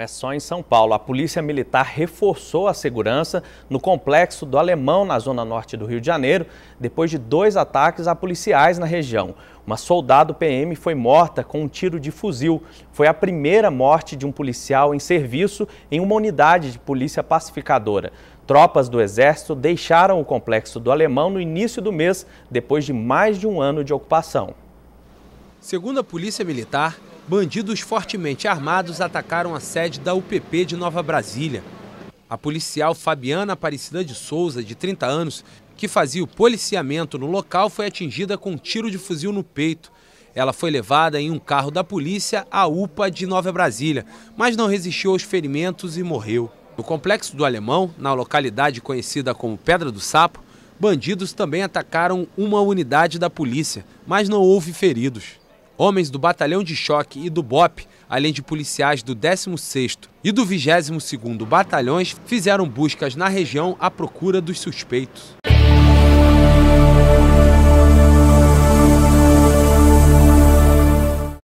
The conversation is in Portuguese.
é só em São Paulo. A Polícia Militar reforçou a segurança no complexo do Alemão, na zona norte do Rio de Janeiro, depois de dois ataques a policiais na região. Uma soldado PM foi morta com um tiro de fuzil. Foi a primeira morte de um policial em serviço em uma unidade de polícia pacificadora. Tropas do Exército deixaram o complexo do Alemão no início do mês, depois de mais de um ano de ocupação. Segundo a Polícia Militar, bandidos fortemente armados atacaram a sede da UPP de Nova Brasília. A policial Fabiana Aparecida de Souza, de 30 anos, que fazia o policiamento no local, foi atingida com um tiro de fuzil no peito. Ela foi levada em um carro da polícia à UPA de Nova Brasília, mas não resistiu aos ferimentos e morreu. No complexo do Alemão, na localidade conhecida como Pedra do Sapo, bandidos também atacaram uma unidade da polícia, mas não houve feridos homens do Batalhão de Choque e do BOP, além de policiais do 16º e do 22º Batalhões, fizeram buscas na região à procura dos suspeitos.